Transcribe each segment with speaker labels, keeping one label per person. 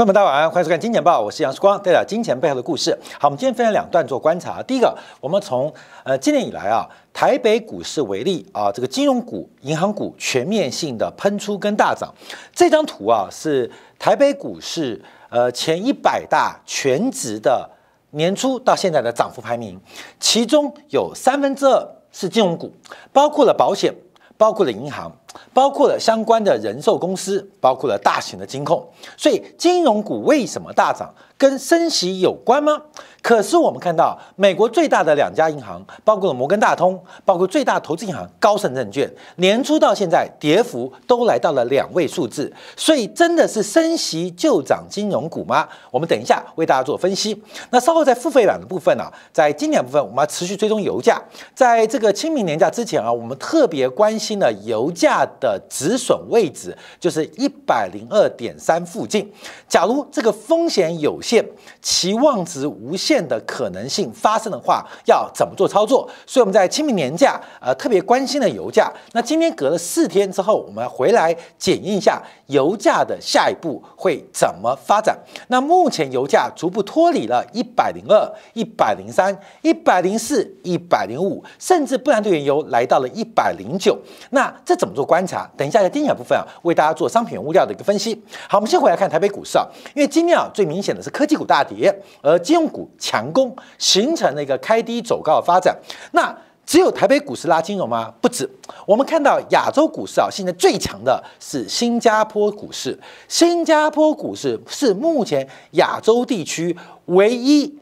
Speaker 1: 朋友们，大家晚上欢迎收看《金钱报》，我是杨世光，带来金钱背后的故事。好，我们今天分享两段做观察。第一个，我们从呃今年以来啊，台北股市为例啊，这个金融股、银行股全面性的喷出跟大涨。这张图啊，是台北股市呃前一百大全值的年初到现在的涨幅排名，其中有三分之二是金融股，包括了保险，包括了银行。包括了相关的人寿公司，包括了大型的金控，所以金融股为什么大涨？跟升息有关吗？可是我们看到美国最大的两家银行，包括了摩根大通，包括最大投资银行高盛证券，年初到现在跌幅都来到了两位数字，所以真的是升息就涨金融股吗？我们等一下为大家做分析。那稍后在付费版的部分呢，在经典部分我们要持续追踪油价，在这个清明年假之前啊，我们特别关心了油价。的止损位置就是一百零二点三附近。假如这个风险有限，期望值无限的可能性发生的话，要怎么做操作？所以我们在清明年假呃特别关心的油价，那今天隔了四天之后，我们回来检验一下油价的下一步会怎么发展。那目前油价逐步脱离了一百零二、一百零三、一百零四、一百零五，甚至布兰特原油来到了一百零九。那这怎么做？观察，等一下在第二部分啊，为大家做商品物料的一个分析。好，我们先回来看台北股市啊，因为今天啊最明显的是科技股大跌，而金融股强攻，形成了一个开低走高的发展。那只有台北股市拉金融吗？不止。我们看到亚洲股市啊，现在最强的是新加坡股市，新加坡股市是目前亚洲地区唯一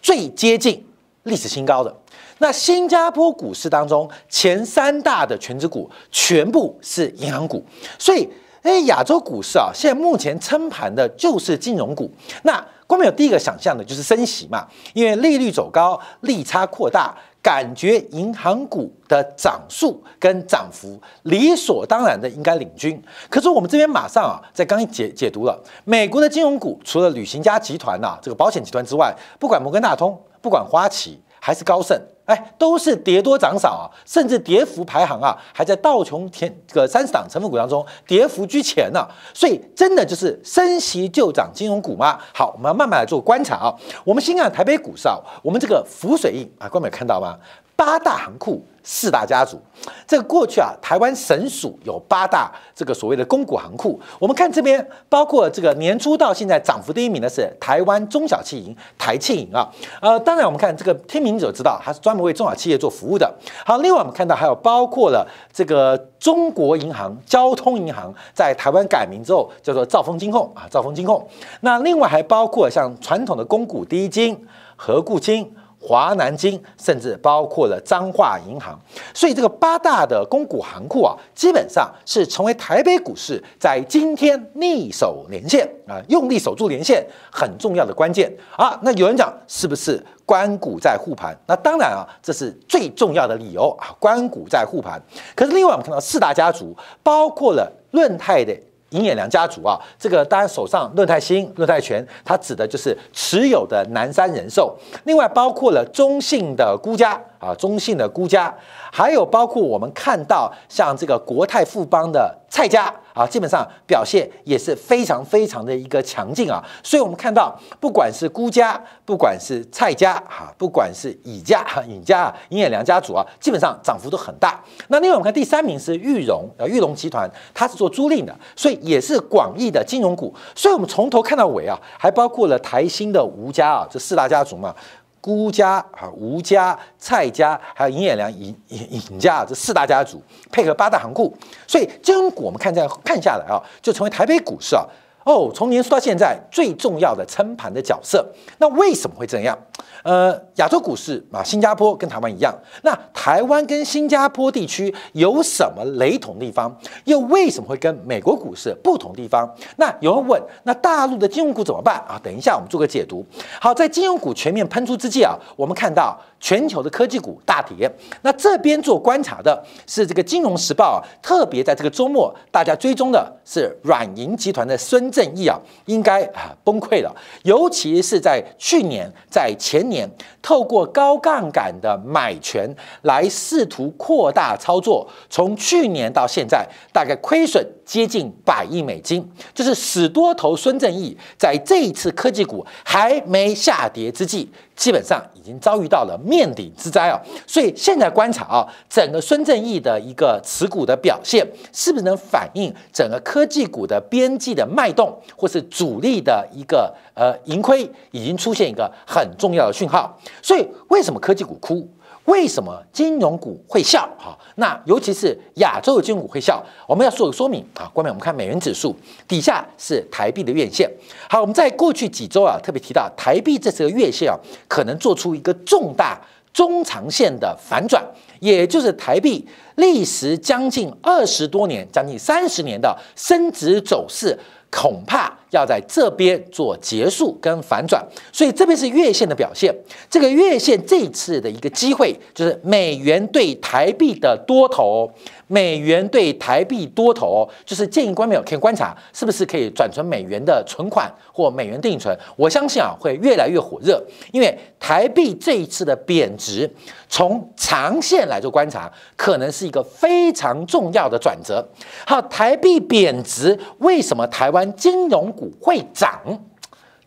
Speaker 1: 最接近历史新高的。那新加坡股市当中前三大的全职股全部是银行股，所以哎，亚洲股市啊，现在目前撑盘的就是金融股。那光有第一个想象的就是升息嘛，因为利率走高，利差扩大，感觉银行股的涨速跟涨幅理所当然的应该领军。可是我们这边马上啊，在刚刚解解读了，美国的金融股除了旅行家集团呐，这个保险集团之外，不管摩根大通，不管花旗还是高盛。哎，都是跌多涨少啊，甚至跌幅排行啊，还在道琼前这个三十档成分股当中跌幅居前呢。所以真的就是升息就涨金融股吗？好，我们要慢慢来做观察啊。我们先看台北股市啊，我们这个浮水印啊，各位有看到吗？八大行库四大家族，这个过去啊，台湾省属有八大这个所谓的公股行库。我们看这边，包括这个年初到现在涨幅第一名的是台湾中小企银台企银啊。呃，当然我们看这个听名者就知道它是专门为中小企业做服务的。好，另外我们看到还有包括了这个中国银行、交通银行在台湾改名之后叫做兆丰金控啊，兆丰金控。那另外还包括像传统的公股第一金、和固金。华南京，甚至包括了彰化银行，所以这个八大的公股行库啊，基本上是成为台北股市在今天逆守连线啊，用力守住连线很重要的关键啊。那有人讲是不是关谷在护盘？那当然啊，这是最重要的理由啊，关谷在护盘。可是另外我们看到四大家族，包括了润泰的。银眼梁家族啊，这个大家手上论泰兴、论泰全，它指的就是持有的南山人寿；另外包括了中信的孤家啊，中信的孤家，还有包括我们看到像这个国泰富邦的蔡家。啊，基本上表现也是非常非常的一个强劲啊，所以我们看到，不管是孤家，不管是蔡家，哈，不管是乙家、尹家、尹眼良家族啊，基本上涨幅都很大。那另外我们看第三名是玉龙啊，玉龙集团它是做租赁的，所以也是广义的金融股。所以我们从头看到尾啊，还包括了台新的吴家啊，这四大家族嘛。孤家啊、吴家、蔡家，还有尹衍梁尹尹尹家啊，这四大家族配合八大行库，所以这股我们看在看下来啊，就成为台北股市啊。哦，从年初到现在最重要的撑盘的角色，那为什么会这样？呃，亚洲股市啊，新加坡跟台湾一样，那台湾跟新加坡地区有什么雷同地方？又为什么会跟美国股市不同地方？那有人问，那大陆的金融股怎么办啊？等一下我们做个解读。好，在金融股全面喷出之际啊，我们看到。全球的科技股大跌，那这边做观察的是这个《金融时报》啊，特别在这个周末，大家追踪的是软银集团的孙正义啊，应该啊崩溃了。尤其是在去年、在前年，透过高杠杆的买权来试图扩大操作，从去年到现在，大概亏损接近百亿美金，就是死多头孙正义，在这一次科技股还没下跌之际。基本上已经遭遇到了面顶之灾啊，所以现在观察啊，整个孙正义的一个持股的表现，是不是能反映整个科技股的边际的脉动，或是主力的一个呃盈亏，已经出现一个很重要的讯号？所以为什么科技股哭？为什么金融股会笑？哈，那尤其是亚洲的金融股会笑。我们要做个说明啊，关面我们看美元指数，底下是台币的月线。好，我们在过去几周啊，特别提到台币这次的月线啊，可能做出一个重大中长线的反转，也就是台币历时将近二十多年、将近三十年的升值走势，恐怕。要在这边做结束跟反转，所以这边是月线的表现。这个月线这次的一个机会，就是美元对台币的多头，美元对台币多头，就是建议观众友可以观察，是不是可以转成美元的存款或美元定存。我相信啊，会越来越火热，因为台币这一次的贬值，从长线来做观察，可能是一个非常重要的转折。好，台币贬值，为什么台湾金融？会涨，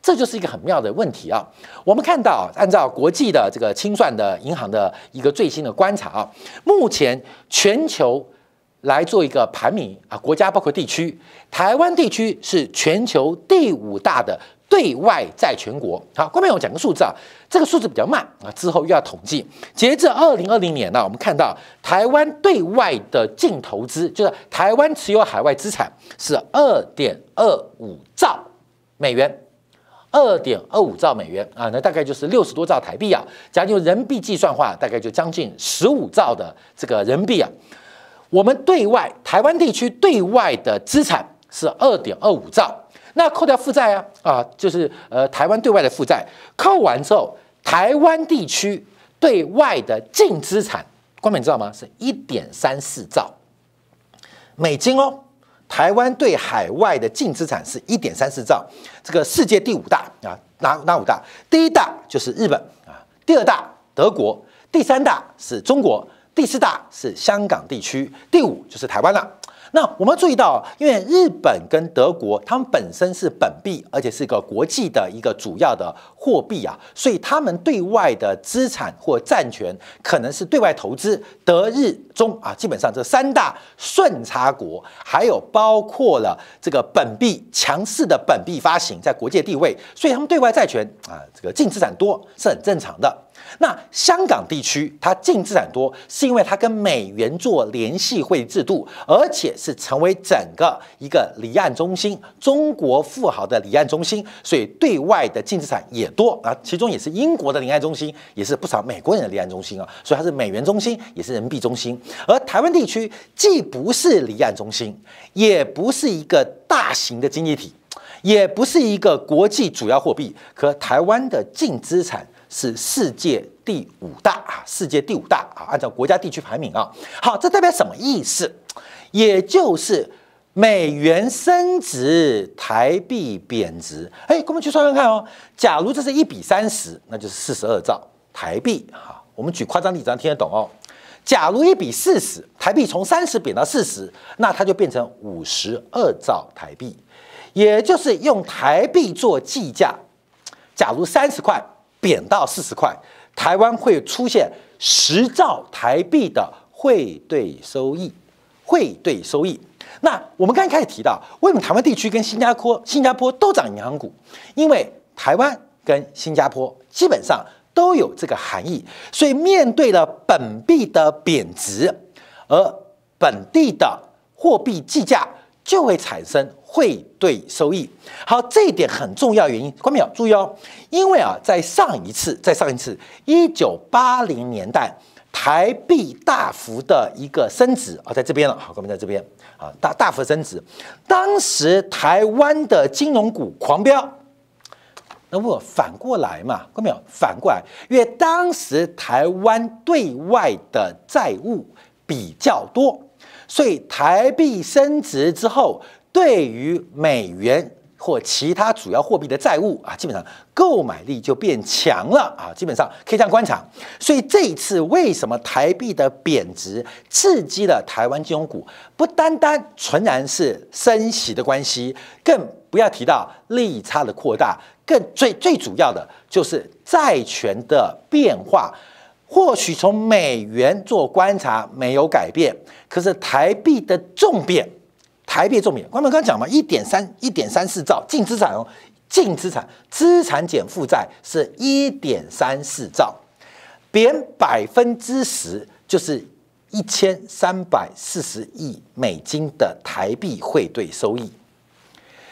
Speaker 1: 这就是一个很妙的问题啊！我们看到，按照国际的这个清算的银行的一个最新的观察啊，目前全球来做一个排名啊，国家包括地区，台湾地区是全球第五大的。对外，在全国好，后面我讲个数字啊，这个数字比较慢啊，之后又要统计。截至二零二零年呢，我们看到台湾对外的净投资，就是台湾持有海外资产是二点二五兆美元，二点二五兆美元啊，那大概就是六十多兆台币啊，假如用人民币计算的话，大概就将近十五兆的这个人民币啊。我们对外台湾地区对外的资产是二点二五兆。那扣掉负债啊啊，就是呃台湾对外的负债扣完之后，台湾地区对外的净资产，光美知道吗？是一点三四兆美金哦。台湾对海外的净资产是一点三四兆，这个世界第五大啊？哪哪五大？第一大就是日本啊，第二大德国，第三大是中国，第四大是香港地区，第五就是台湾了。那我们注意到，因为日本跟德国，他们本身是本币，而且是一个国际的一个主要的货币啊，所以他们对外的资产或债权，可能是对外投资。德日中啊，基本上这三大顺差国，还有包括了这个本币强势的本币发行在国际地位，所以他们对外债权啊，这个净资产多是很正常的。那香港地区它净资产多，是因为它跟美元做联系汇制度，而且是成为整个一个离岸中心，中国富豪的离岸中心，所以对外的净资产也多啊。其中也是英国的离岸中心，也是不少美国人的离岸中心啊。所以它是美元中心，也是人民币中心。而台湾地区既不是离岸中心，也不是一个大型的经济体，也不是一个国际主要货币，和台湾的净资产。是世界第五大啊！世界第五大啊！按照国家地区排名啊，好，这代表什么意思？也就是美元升值，台币贬值。哎，我们去算算看哦。假如这是一比三十，那就是四十二兆台币哈。我们举夸张例子，听得懂哦。假如一比四十，台币从三十贬到四十，那它就变成五十二兆台币，也就是用台币做计价，假如三十块。贬到四十块，台湾会出现十兆台币的汇兑收益。汇兑收益，那我们刚开始提到，为什么台湾地区跟新加坡、新加坡都涨银行股？因为台湾跟新加坡基本上都有这个含义，所以面对了本币的贬值，而本地的货币计价。就会产生汇兑收益。好，这一点很重要。原因，观众朋友注意哦，因为啊，在上一次、在上一次，1980年代台币大幅的一个升值啊，在这边了。好，关众在这边啊，大大幅升值，当时台湾的金融股狂飙。那不反过来嘛？关众反过来，因为当时台湾对外的债务比较多。所以台币升值之后，对于美元或其他主要货币的债务啊，基本上购买力就变强了啊，基本上可以这样观察。所以这一次为什么台币的贬值刺激了台湾金融股，不单单纯然是升息的关系，更不要提到利差的扩大，更最最主要的，就是债权的变化。或许从美元做观察没有改变，可是台币的重贬，台币重贬，刚刚讲嘛，一点三一点三四兆净资产哦，净资产资产减负债是一点三四兆，贬百分之十就是一千三百四十亿美金的台币汇兑收益，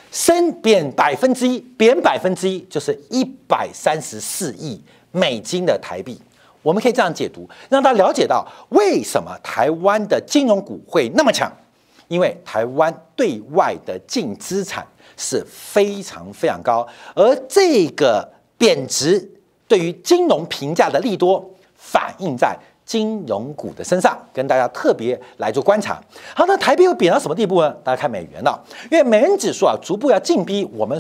Speaker 1: 升贬百分之一，贬百分之一就是一百三十四亿美金的台币。我们可以这样解读，让他了解到为什么台湾的金融股会那么强，因为台湾对外的净资产是非常非常高，而这个贬值对于金融评价的利多，反映在。金融股的身上，跟大家特别来做观察。好，那台币又贬到什么地步呢？大家看美元了，因为美元指数啊，逐步要进逼我们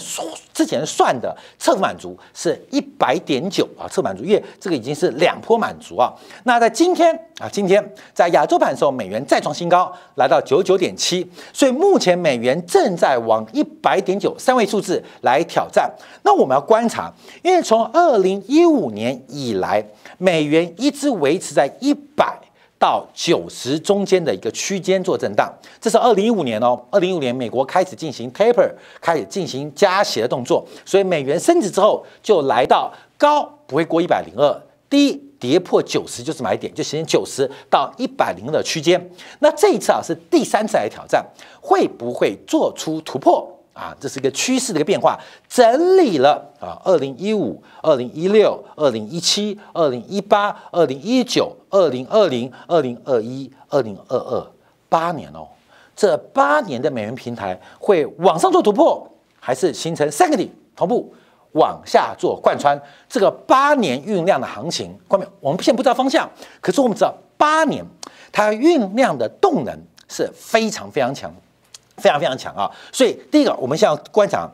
Speaker 1: 之前算的测满足是一百点九啊，测满足，因为这个已经是两波满足啊。那在今天啊，今天在亚洲盘的时候，美元再创新高，来到九九点七，所以目前美元正在往一百点九三位数字来挑战。那我们要观察，因为从二零一五年以来，美元一直维持在。一百到九十中间的一个区间做震荡，这是二零一五年哦。二零一五年美国开始进行 taper，开始进行加息的动作，所以美元升值之后就来到高不会过一百零二，低跌破九十就是买点，就形成九十到一百零二的区间。那这一次啊是第三次来挑战，会不会做出突破？啊，这是一个趋势的一个变化，整理了啊，二零一五、二零一六、二零一七、二零一八、二零一九、二零二零、二零二一、二零二二，八年哦，这八年的美元平台会往上做突破，还是形成三个顶同步往下做贯穿这个八年酝酿的行情？关，到我们现在不知道方向，可是我们知道八年它酝酿的动能是非常非常强。非常非常强啊，所以第一个，我们现在观察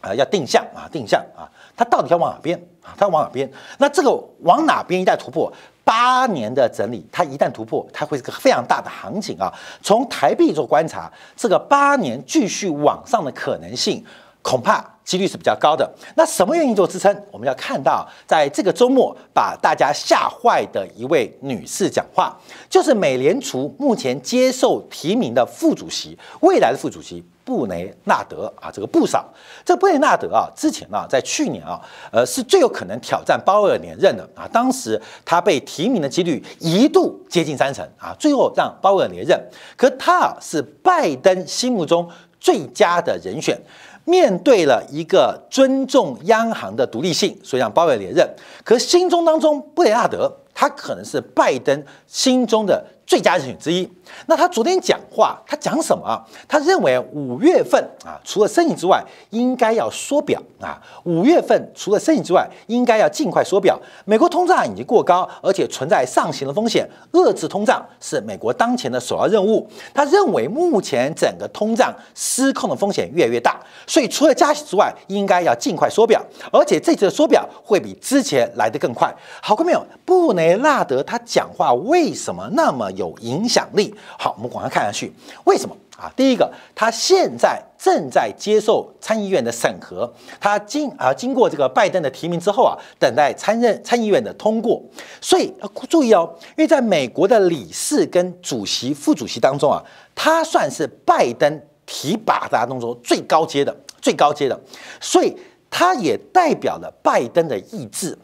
Speaker 1: 啊，要定向啊，定向啊，它到底要往哪边啊？它往哪边？那这个往哪边一旦突破八年的整理，它一旦突破，它会是个非常大的行情啊。从台币做观察，这个八年继续往上的可能性，恐怕。几率是比较高的。那什么原因做支撑？我们要看到，在这个周末把大家吓坏的一位女士讲话，就是美联储目前接受提名的副主席，未来的副主席布雷纳德啊，这个不少，这布雷纳德啊，之前呢，在去年啊，呃，是最有可能挑战鲍威尔连任的啊。当时他被提名的几率一度接近三成啊，最后让鲍威尔连任。可他啊，是拜登心目中最佳的人选。面对了一个尊重央行的独立性，所以让鲍威尔连任。可心中当中，布雷纳德他可能是拜登心中的。最佳人选之一。那他昨天讲话，他讲什么？他认为五月份啊，除了申请之外，应该要缩表啊。五月份除了申请之外，应该要尽快缩表。美国通胀已经过高，而且存在上行的风险，遏制通胀是美国当前的首要任务。他认为目前整个通胀失控的风险越来越大，所以除了加息之外，应该要尽快缩表，而且这次的缩表会比之前来得更快。好，各没朋友，布雷纳德他讲话为什么那么？有影响力。好，我们往下看下去。为什么啊？第一个，他现在正在接受参议院的审核。他经啊经过这个拜登的提名之后啊，等待参任参议院的通过。所以要注意哦，因为在美国的理事跟主席、副主席当中啊，他算是拜登提拔大家当中最高阶的最高阶的，所以他也代表了拜登的意志。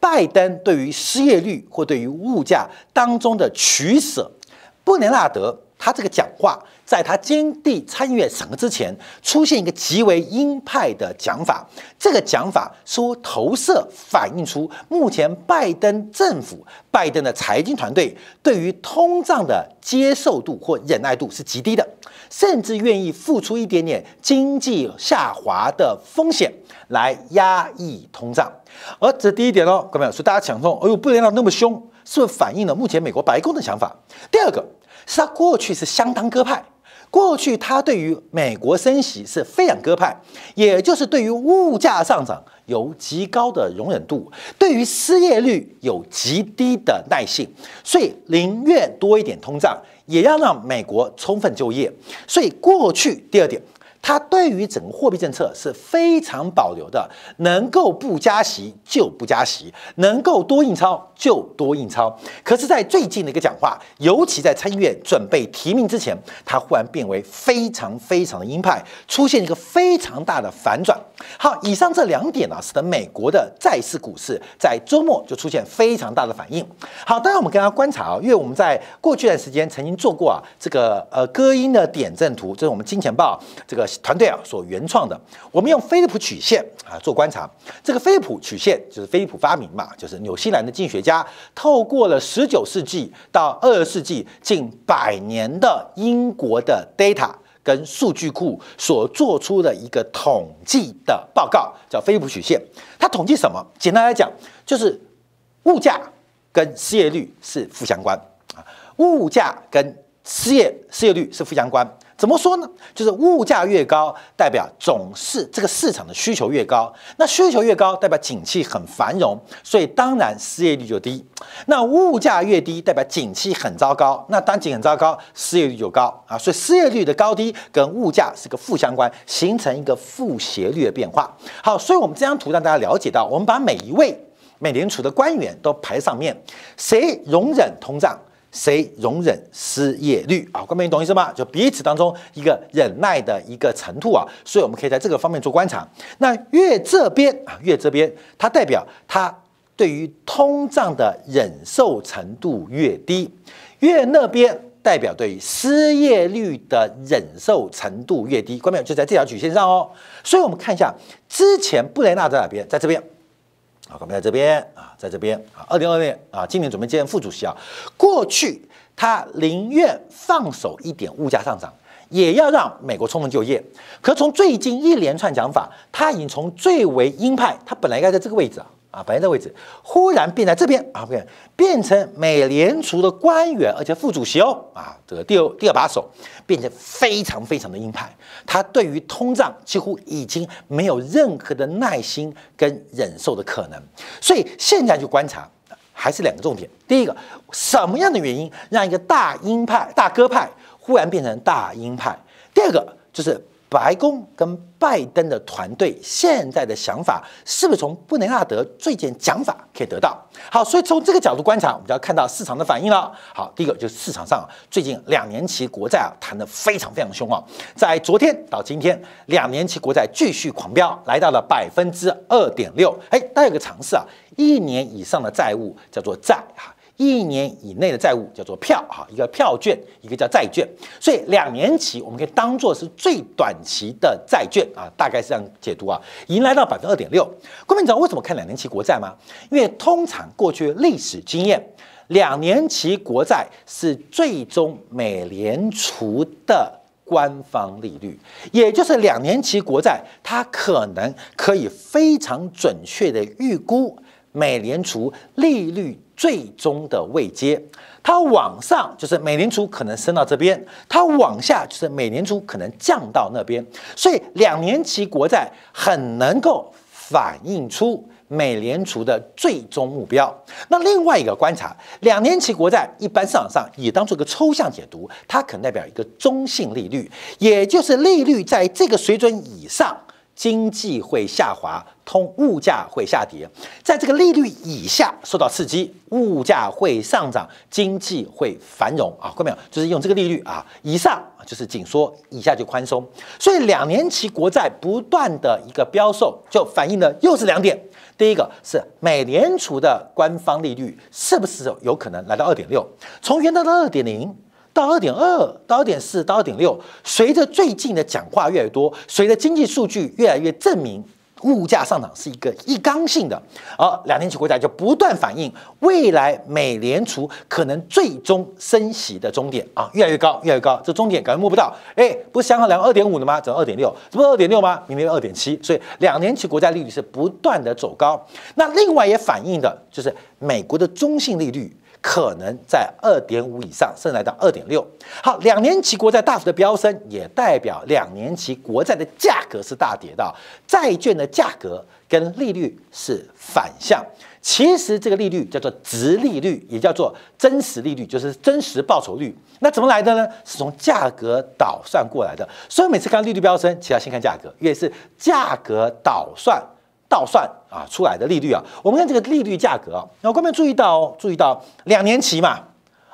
Speaker 1: 拜登对于失业率或对于物价当中的取舍，布雷纳德他这个讲话，在他经地参议院审核之前，出现一个极为鹰派的讲法。这个讲法说，投射反映出目前拜登政府、拜登的财经团队对于通胀的接受度或忍耐度是极低的，甚至愿意付出一点点经济下滑的风险来压抑通胀。而这第一点哦，各位，所以大家想通，哎呦，布雷尔那么凶，是不是反映了目前美国白宫的想法？第二个是他过去是相当鸽派，过去他对于美国升息是非常鸽派，也就是对于物价上涨有极高的容忍度，对于失业率有极低的耐性，所以宁愿多一点通胀也要让美国充分就业。所以过去第二点。他对于整个货币政策是非常保留的，能够不加息就不加息，能够多印钞就多印钞。可是，在最近的一个讲话，尤其在参议院准备提名之前，他忽然变为非常非常的鹰派，出现一个非常大的反转。好，以上这两点呢，使得美国的债市、股市在周末就出现非常大的反应。好，当然我们跟大家观察，啊，因为我们在过去一段时间曾经做过啊，这个呃，歌音的点阵图，这是我们金钱报这个。团队啊，所原创的，我们用菲利普曲线啊做观察。这个菲利普曲线就是菲利普发明嘛，就是纽西兰的经济学家，透过了十九世纪到二十世纪近百年的英国的 data 跟数据库所做出的一个统计的报告，叫菲利普曲线。它统计什么？简单来讲，就是物价跟失业率是负相关啊，物价跟失业失业率是负相关。怎么说呢？就是物价越高，代表总是这个市场的需求越高。那需求越高，代表景气很繁荣，所以当然失业率就低。那物价越低，代表景气很糟糕。那当景很糟糕，失业率就高啊。所以失业率的高低跟物价是个负相关，形成一个负斜率的变化。好，所以我们这张图让大家了解到，我们把每一位美联储的官员都排上面，谁容忍通胀？谁容忍失业率啊？官妹，你懂意思吗？就彼此当中一个忍耐的一个程度啊，所以我们可以在这个方面做观察。那越这边啊，越这边，它代表它对于通胀的忍受程度越低；越那边代表对于失业率的忍受程度越低。官妹，就在这条曲线上哦。所以我们看一下之前布雷纳在哪边，在这边。啊，我们在这边啊，在这边啊，二零二二年啊，今年准备见副主席啊。过去他宁愿放手一点物价上涨，也要让美国充分就业。可从最近一连串讲法，他已经从最为鹰派，他本来应该在这个位置啊。啊，摆在的位置忽然变在这边啊，变变成美联储的官员，而且副主席哦，啊，这个第二第二把手，变成非常非常的鹰派，他对于通胀几乎已经没有任何的耐心跟忍受的可能。所以现在去观察，还是两个重点：第一个，什么样的原因让一个大鹰派大哥派忽然变成大鹰派？第二个就是。白宫跟拜登的团队现在的想法，是不是从布雷纳德最近讲法可以得到？好，所以从这个角度观察，我们就要看到市场的反应了。好，第一个就是市场上最近两年期国债啊，谈得非常非常凶啊，在昨天到今天，两年期国债继续狂飙，来到了百分之二点六。哎，大家有个常识啊，一年以上的债务叫做债哈。一年以内的债务叫做票哈，一个票券，一个叫债券，所以两年期我们可以当做是最短期的债券啊，大概是这样解读啊。迎来到百分之二点六，你知道为什么看两年期国债吗？因为通常过去历史经验，两年期国债是最终美联储的官方利率，也就是两年期国债，它可能可以非常准确的预估美联储利率。最终的位阶，它往上就是美联储可能升到这边，它往下就是美联储可能降到那边。所以两年期国债很能够反映出美联储的最终目标。那另外一个观察，两年期国债一般市场上也当做一个抽象解读，它可能代表一个中性利率，也就是利率在这个水准以上，经济会下滑。通物价会下跌，在这个利率以下受到刺激，物价会上涨，经济会繁荣啊，看到没有？就是用这个利率啊，以上就是紧缩，以下就宽松。所以两年期国债不断的一个飙升，就反映的又是两点：第一个是美联储的官方利率是不是有可能来到二点六？从原来的二点零到二点二到二点四到二点六，随着最近的讲话越来越多，随着经济数据越来越证明。物价上涨是一个一刚性的，而两年期国债就不断反映未来美联储可能最终升息的终点啊，越来越高，越来越高，这终点感觉摸不到。哎，不是想好两个二点五的吗？怎么二点六？这不二点六吗？明年二点七。所以两年期国债利率是不断的走高。那另外也反映的就是美国的中性利率。可能在二点五以上，甚至来到二点六。好，两年期国债大幅的飙升，也代表两年期国债的价格是大跌的。债券的价格跟利率是反向。其实这个利率叫做值利率，也叫做真实利率，就是真实报酬率。那怎么来的呢？是从价格倒算过来的。所以每次看利率飙升，其他先看价格，因为是价格倒算。倒算啊出来的利率啊，我们看这个利率价格啊，那各位注意到哦，注意到两年期嘛，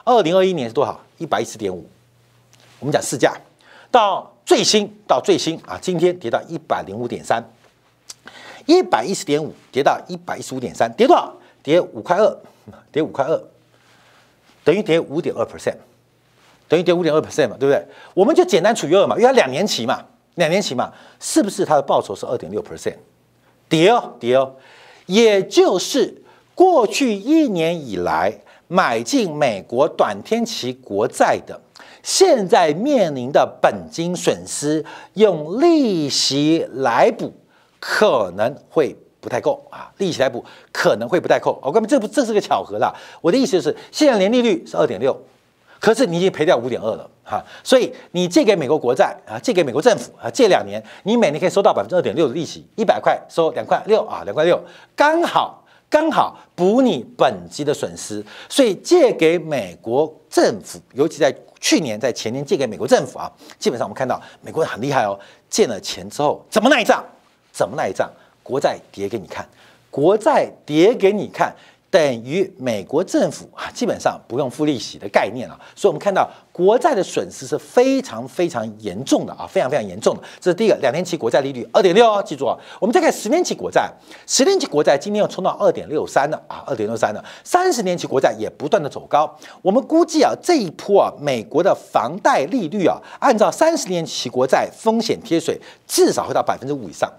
Speaker 1: 二零二一年是多少？一百一十点五。我们讲市价到最新到最新啊，今天跌到一百零五点三，一百一十点五跌到一百一十五点三，跌多少？跌五块二，跌五块二，等于跌五点二 percent，等于跌五点二 percent 嘛，对不对？我们就简单除二嘛，因为两年期嘛，两年期嘛，是不是它的报酬是二点六 percent？第二，第二，也就是过去一年以来买进美国短天期国债的，现在面临的本金损失用利息来补可能会不太够啊，利息来补可能会不太够。我根本这不这是个巧合啦。我的意思就是，现在年利率是二点六。可是你已经赔掉五点二了哈，所以你借给美国国债啊，借给美国政府啊，借两年，你每年可以收到百分之二点六的利息，一百块收两块六啊，两块六刚好刚好补你本金的损失。所以借给美国政府，尤其在去年在前年借给美国政府啊，基本上我们看到美国很厉害哦，借了钱之后怎么赖账？怎么赖账？国债叠给你看，国债叠给你看。等于美国政府啊，基本上不用付利息的概念了，所以我们看到国债的损失是非常非常严重的啊，非常非常严重的。这是第一个，两年期国债利率二点六，记住啊，我们再看十年期国债，十年期国债今天又冲到二点六三了啊，二点六三了。三十年期国债也不断的走高，我们估计啊，这一波啊，美国的房贷利率啊，按照三十年期国债风险贴水，至少会到百分之五以上。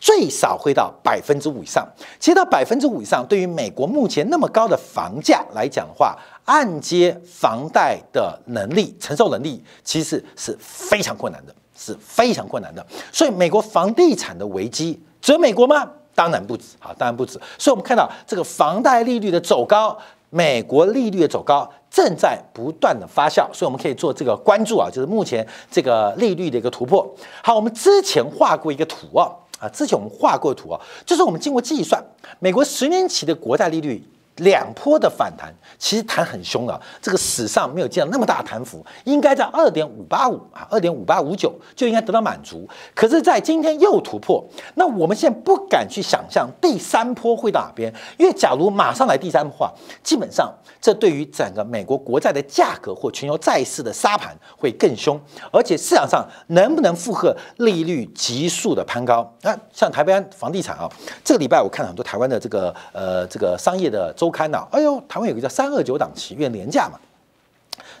Speaker 1: 最少会到百分之五以上，其实到百分之五以上，对于美国目前那么高的房价来讲的话，按揭房贷的能力、承受能力其实是非常困难的，是非常困难的。所以美国房地产的危机，只有美国吗？当然不止，啊，当然不止。所以，我们看到这个房贷利率的走高，美国利率的走高正在不断的发酵，所以我们可以做这个关注啊，就是目前这个利率的一个突破。好，我们之前画过一个图啊。啊，之前我们画过图啊，就是我们经过计算，美国十年期的国债利率。两波的反弹其实弹很凶的，这个史上没有见到那么大弹幅，应该在二点五八五啊，二点五八五九就应该得到满足。可是，在今天又突破，那我们现在不敢去想象第三波会到哪边，因为假如马上来第三波的话，基本上这对于整个美国国债的价格或全球债市的沙盘会更凶，而且市场上能不能负荷利率急速的攀高？那像台湾房地产啊，这个礼拜我看了很多台湾的这个呃这个商业的周。不堪呐！哎呦，台湾有个叫“三二九”档期，越廉价嘛，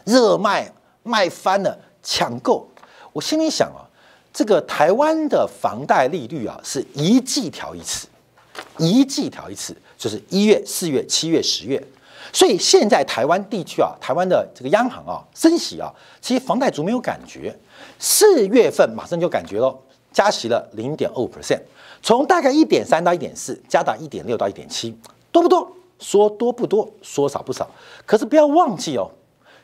Speaker 1: 热卖卖翻了，抢购。我心里想啊，这个台湾的房贷利率啊，是一季调一次，一季调一次，就是一月、四月、七月、十月。所以现在台湾地区啊，台湾的这个央行啊，升息啊，其实房贷族没有感觉。四月份马上就感觉了，加息了零点二 percent，从大概一点三到一点四，加到一点六到一点七，多不多？说多不多，说少不少，可是不要忘记哦，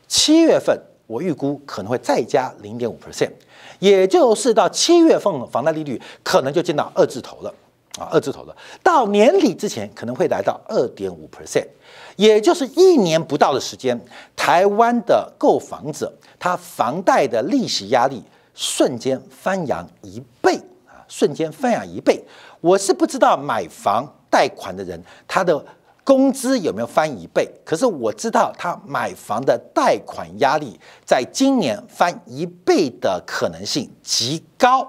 Speaker 1: 七月份我预估可能会再加零点五 percent，也就是到七月份房贷利率可能就进到二字头了啊，二字头了。到年底之前可能会来到二点五 percent，也就是一年不到的时间，台湾的购房者他房贷的利息压力瞬间翻扬一倍啊，瞬间翻扬一倍。我是不知道买房贷款的人他的。工资有没有翻一倍？可是我知道他买房的贷款压力，在今年翻一倍的可能性极高、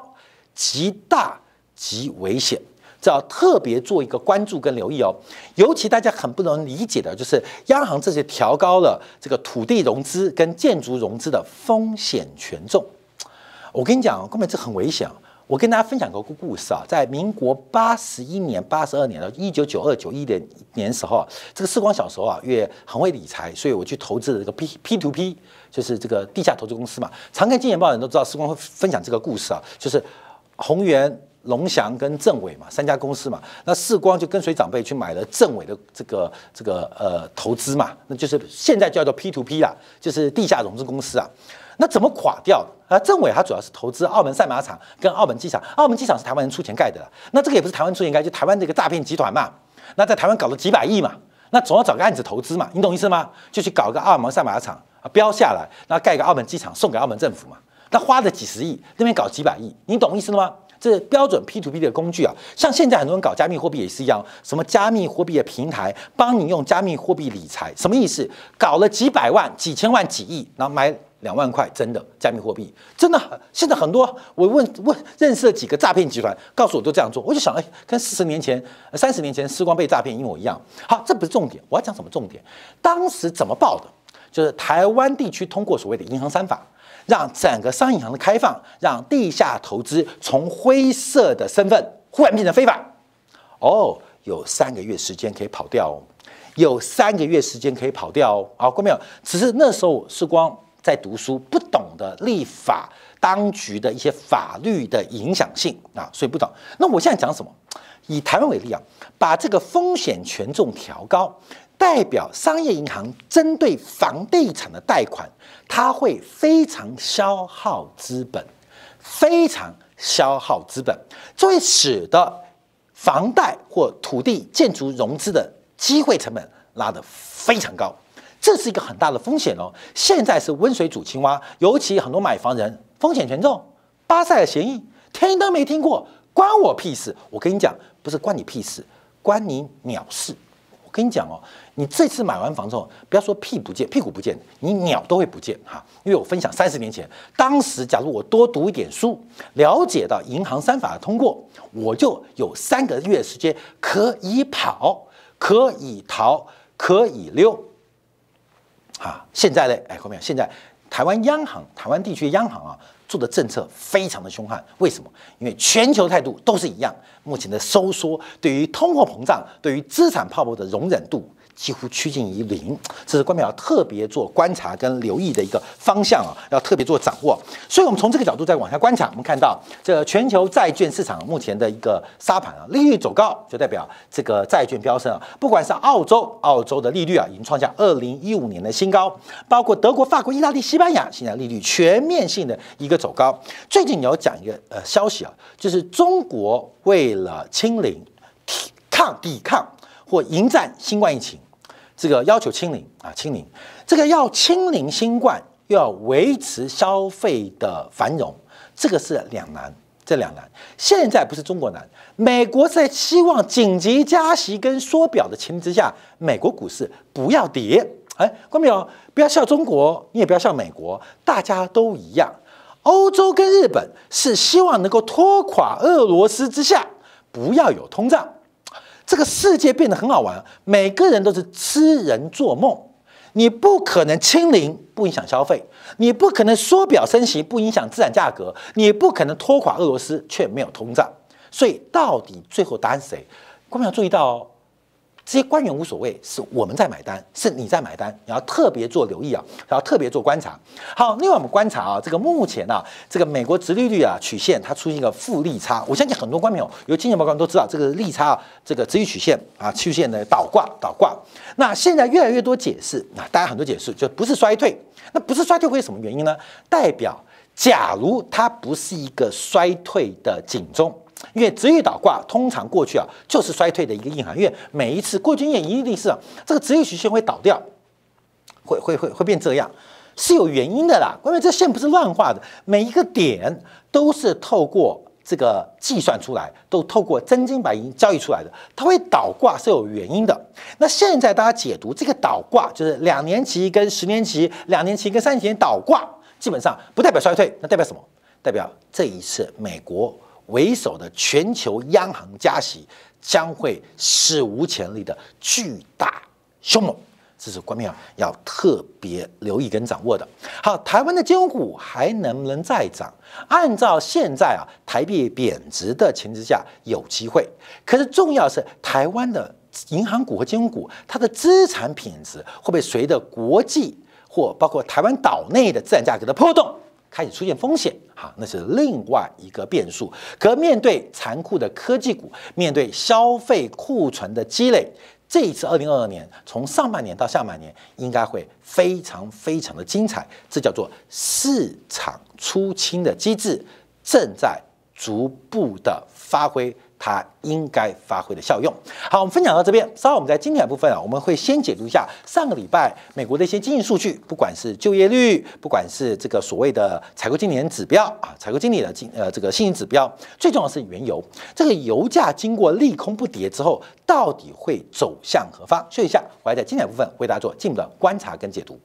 Speaker 1: 极大、极危险，这要特别做一个关注跟留意哦。尤其大家很不能理解的，就是央行这些调高了这个土地融资跟建筑融资的风险权重，我跟你讲，根本这很危险。我跟大家分享过个故事啊，在民国八十一年、八十二年的一九九二、九一年年时候这个时光小时候啊，为很会理财，所以我去投资了这个 P P two P，就是这个地下投资公司嘛。常看《金钱报》的人都知道，时光会分享这个故事啊，就是宏源。龙翔跟政伟嘛，三家公司嘛，那世光就跟随长辈去买了政伟的这个这个呃投资嘛，那就是现在叫做 p to p 啦，就是地下融资公司啊。那怎么垮掉的啊？正伟他主要是投资澳门赛马场跟澳门机场，澳门机场是台湾人出钱盖的，那这个也不是台湾出钱盖，就台湾这个诈骗集团嘛。那在台湾搞了几百亿嘛，那总要找个案子投资嘛，你懂意思吗？就去搞一个澳门赛马场啊，标下来，然盖一个澳门机场送给澳门政府嘛，那花了几十亿，那边搞几百亿，你懂意思了吗？这标准 p to p 的工具啊，像现在很多人搞加密货币也是一样，什么加密货币的平台帮你用加密货币理财，什么意思？搞了几百万、几千万、几亿，然后买两万块真的加密货币，真的现在很多我问问认识几个诈骗集团，告诉我都这样做，我就想，哎，跟四十年前、三十年前时光被诈骗一模一样。好，这不是重点，我要讲什么重点？当时怎么报的？就是台湾地区通过所谓的银行三法。让整个商业银行的开放，让地下投资从灰色的身份忽然变成非法。哦，有三个月时间可以跑掉哦，有三个月时间可以跑掉哦。好，过没有？只是那时候是光在读书，不懂得立法当局的一些法律的影响性啊，所以不懂。那我现在讲什么？以台湾为例啊，把这个风险权重调高。代表商业银行针对房地产的贷款，它会非常消耗资本，非常消耗资本，这会使得房贷或土地建筑融资的机会成本拉得非常高，这是一个很大的风险哦。现在是温水煮青蛙，尤其很多买房人风险权重巴塞尔协议，听都没听过，关我屁事！我跟你讲，不是关你屁事，关你鸟事。跟你讲哦，你这次买完房之后，不要说屁不见，屁股不见，你鸟都会不见哈。因为我分享三十年前，当时假如我多读一点书，了解到银行三法的通过，我就有三个月时间可以跑，可以逃，可以溜。哈，现在呢？哎，后面现在台湾央行、台湾地区央行啊。做的政策非常的凶悍，为什么？因为全球态度都是一样，目前的收缩对于通货膨胀、对于资产泡沫的容忍度。几乎趋近于零，这是官媒特别做观察跟留意的一个方向啊，要特别做掌握。所以，我们从这个角度再往下观察，我们看到这全球债券市场目前的一个沙盘啊，利率走高就代表这个债券飙升啊。不管是澳洲，澳洲的利率啊，已经创下二零一五年的新高；包括德国、法国、意大利、西班牙，现在利率全面性的一个走高。最近有讲一个呃消息啊，就是中国为了清零、抗抵抗或迎战新冠疫情。这个要求清零啊，清零，这个要清零新冠，又要维持消费的繁荣，这个是两难，这两难。现在不是中国难，美国在期望紧急加息跟缩表的情之下，美国股市不要跌。哎，官僚不要笑中国，你也不要笑美国，大家都一样。欧洲跟日本是希望能够拖垮俄罗斯之下，不要有通胀。这个世界变得很好玩，每个人都是痴人做梦。你不可能清零，不影响消费；你不可能缩表升息，不影响资产价格；你不可能拖垮俄罗斯，却没有通胀。所以，到底最后答案是谁？观众要注意到哦。这些官员无所谓，是我们在买单，是你在买单，你要特别做留意啊，然后特别做观察。好，另外我们观察啊，这个目前啊，这个美国直利率啊曲线，它出现一个负利差。我相信很多官民有经验报告都知道，这个利差，啊，这个直率曲线啊曲线的倒挂，倒挂。那现在越来越多解释，那大家很多解释就不是衰退，那不是衰退会是什么原因呢？代表，假如它不是一个衰退的警钟。因为直遇倒挂，通常过去啊就是衰退的一个硬行。因为每一次过去线一定是啊，这个直遇曲线会倒掉，会会会会变这样，是有原因的啦。因为这线不是乱画的，每一个点都是透过这个计算出来，都透过真金白银交易出来的。它会倒挂是有原因的。那现在大家解读这个倒挂，就是两年期跟十年期，两年期跟三年期倒挂，基本上不代表衰退，那代表什么？代表这一次美国。为首的全球央行加息将会史无前例的巨大凶猛，这是股民啊要特别留意跟掌握的。好，台湾的金融股还能不能再涨？按照现在啊台币贬值的情势下，有机会。可是重要是台湾的银行股和金融股，它的资产品质会不会随着国际或包括台湾岛内的自然价格的波动。开始出现风险，哈，那是另外一个变数。可面对残酷的科技股，面对消费库存的积累，这一次二零二二年从上半年到下半年，应该会非常非常的精彩。这叫做市场出清的机制正在逐步的发挥。它应该发挥的效用。好，我们分享到这边。稍后我们在精彩部分啊，我们会先解读一下上个礼拜美国的一些经济数据，不管是就业率，不管是这个所谓的采购经理人指标啊，采购经理的经呃这个信心指标，最重要是原油。这个油价经过利空不迭之后，到底会走向何方？说一下，我要在精彩部分为大家做进一步的观察跟解读。